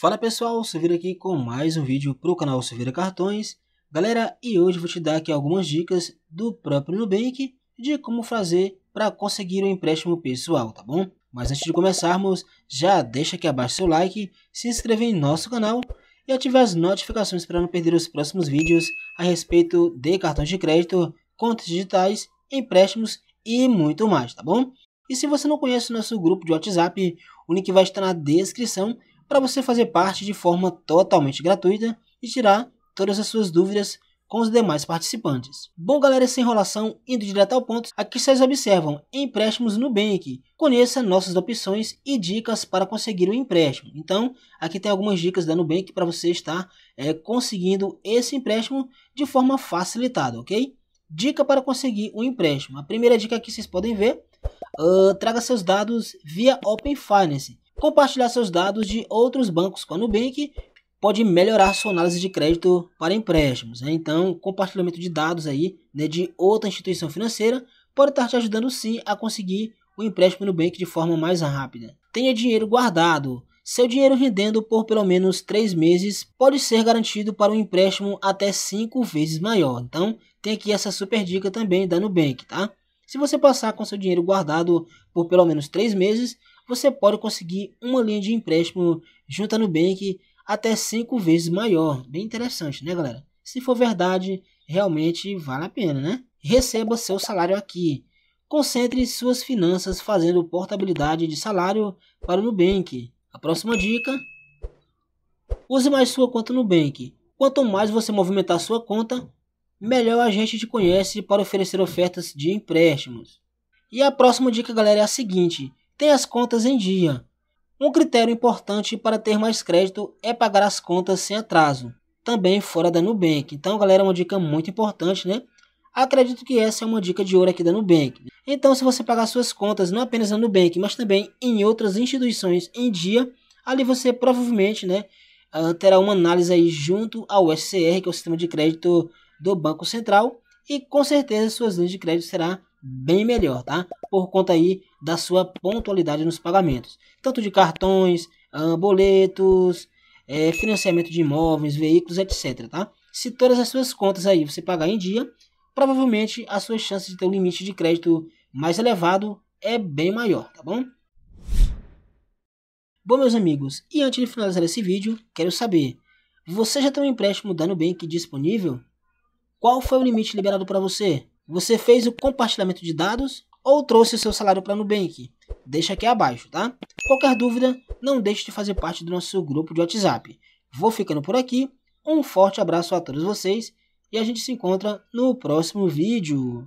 Fala pessoal, se vira aqui com mais um vídeo para o canal Se Vira Cartões. Galera, e hoje vou te dar aqui algumas dicas do próprio Nubank de como fazer para conseguir um empréstimo pessoal, tá bom? Mas antes de começarmos, já deixa aqui abaixo seu like, se inscreve em nosso canal e ative as notificações para não perder os próximos vídeos a respeito de cartões de crédito, contas digitais, empréstimos e muito mais, tá bom? E se você não conhece o nosso grupo de WhatsApp, o link vai estar na descrição para você fazer parte de forma totalmente gratuita e tirar todas as suas dúvidas com os demais participantes. Bom, galera, sem enrolação, indo direto ao ponto, aqui vocês observam empréstimos Nubank. Conheça nossas opções e dicas para conseguir o um empréstimo. Então, aqui tem algumas dicas da Nubank para você estar é, conseguindo esse empréstimo de forma facilitada, ok? Dica para conseguir um empréstimo. A primeira dica que vocês podem ver, uh, traga seus dados via Open Finance. Compartilhar seus dados de outros bancos com a Nubank pode melhorar sua análise de crédito para empréstimos. Né? Então, compartilhamento de dados aí né, de outra instituição financeira pode estar te ajudando sim a conseguir o empréstimo no Nubank de forma mais rápida. Tenha dinheiro guardado. Seu dinheiro rendendo por pelo menos 3 meses pode ser garantido para um empréstimo até 5 vezes maior. Então, tem aqui essa super dica também da Nubank, tá? Se você passar com seu dinheiro guardado por pelo menos 3 meses, você pode conseguir uma linha de empréstimo junto à Nubank até cinco vezes maior. Bem interessante, né, galera? Se for verdade, realmente vale a pena, né? Receba seu salário aqui. Concentre suas finanças fazendo portabilidade de salário para o Nubank. A próxima dica: use mais sua conta Nubank. Quanto mais você movimentar sua conta, melhor a gente te conhece para oferecer ofertas de empréstimos. E a próxima dica, galera, é a seguinte: ter as contas em dia. Um critério importante para ter mais crédito é pagar as contas sem atraso, também fora da Nubank. Então, galera, é uma dica muito importante, né? Acredito que essa é uma dica de ouro aqui da Nubank. Então, se você pagar suas contas não apenas na Nubank, mas também em outras instituições em dia, ali você provavelmente, né, ah, terá uma análise aí junto ao SCR, que é o sistema de crédito do Banco Central, e com certeza suas linhas de crédito serão bem melhor, tá? Por conta aí da sua pontualidade nos pagamentos, tanto de cartões, ah, boletos, é, financiamento de imóveis, veículos, etc, tá? Se todas as suas contas aí você pagar em dia, provavelmente a sua chance de ter um limite de crédito mais elevado é bem maior, tá bom? Bom, meus amigos, e antes de finalizar esse vídeo, quero saber, você já tem um empréstimo da Nubank disponível? Qual foi o limite liberado para você? Você fez o compartilhamento de dados ou trouxe o seu salário para Nubank? Deixa aqui abaixo, tá? Qualquer dúvida, não deixe de fazer parte do nosso grupo de WhatsApp. Vou ficando por aqui. Um forte abraço a todos vocês e a gente se encontra no próximo vídeo.